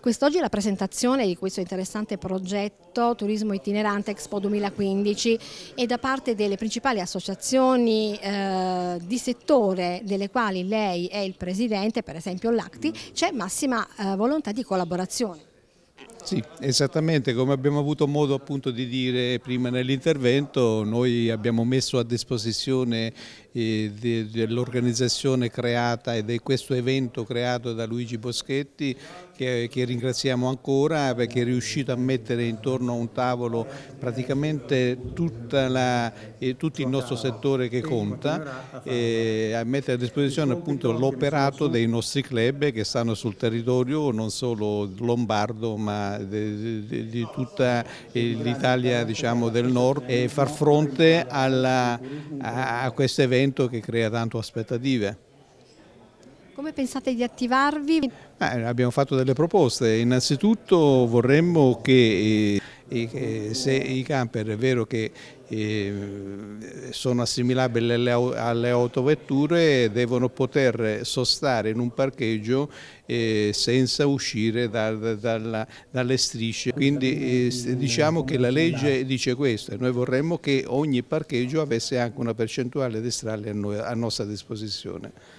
Quest'oggi la presentazione di questo interessante progetto Turismo itinerante Expo 2015 e da parte delle principali associazioni eh, di settore delle quali lei è il presidente, per esempio l'ACTI, c'è massima eh, volontà di collaborazione. Sì, esattamente come abbiamo avuto modo appunto di dire prima nell'intervento, noi abbiamo messo a disposizione eh, de, dell'organizzazione creata e di questo evento creato da Luigi Boschetti che, che, ringraziamo ancora perché è riuscito a mettere intorno a un tavolo praticamente la, eh, tutto il nostro settore che conta e eh, a mettere a disposizione appunto l'operato dei nostri club che stanno sul territorio non solo lombardo ma di, di, di tutta eh, l'Italia diciamo, del nord e far fronte alla, a, questo evento che crea tanto aspettative. Come pensate di attivarvi? Eh, abbiamo fatto delle proposte, innanzitutto vorremmo che eh, eh, se i camper è vero che eh, sono assimilabili alle autovetture devono poter sostare in un parcheggio eh, senza uscire dalle strisce. Quindi diciamo che la legge dice questo e noi vorremmo che ogni parcheggio avesse anche una percentuale di strade a nostra disposizione.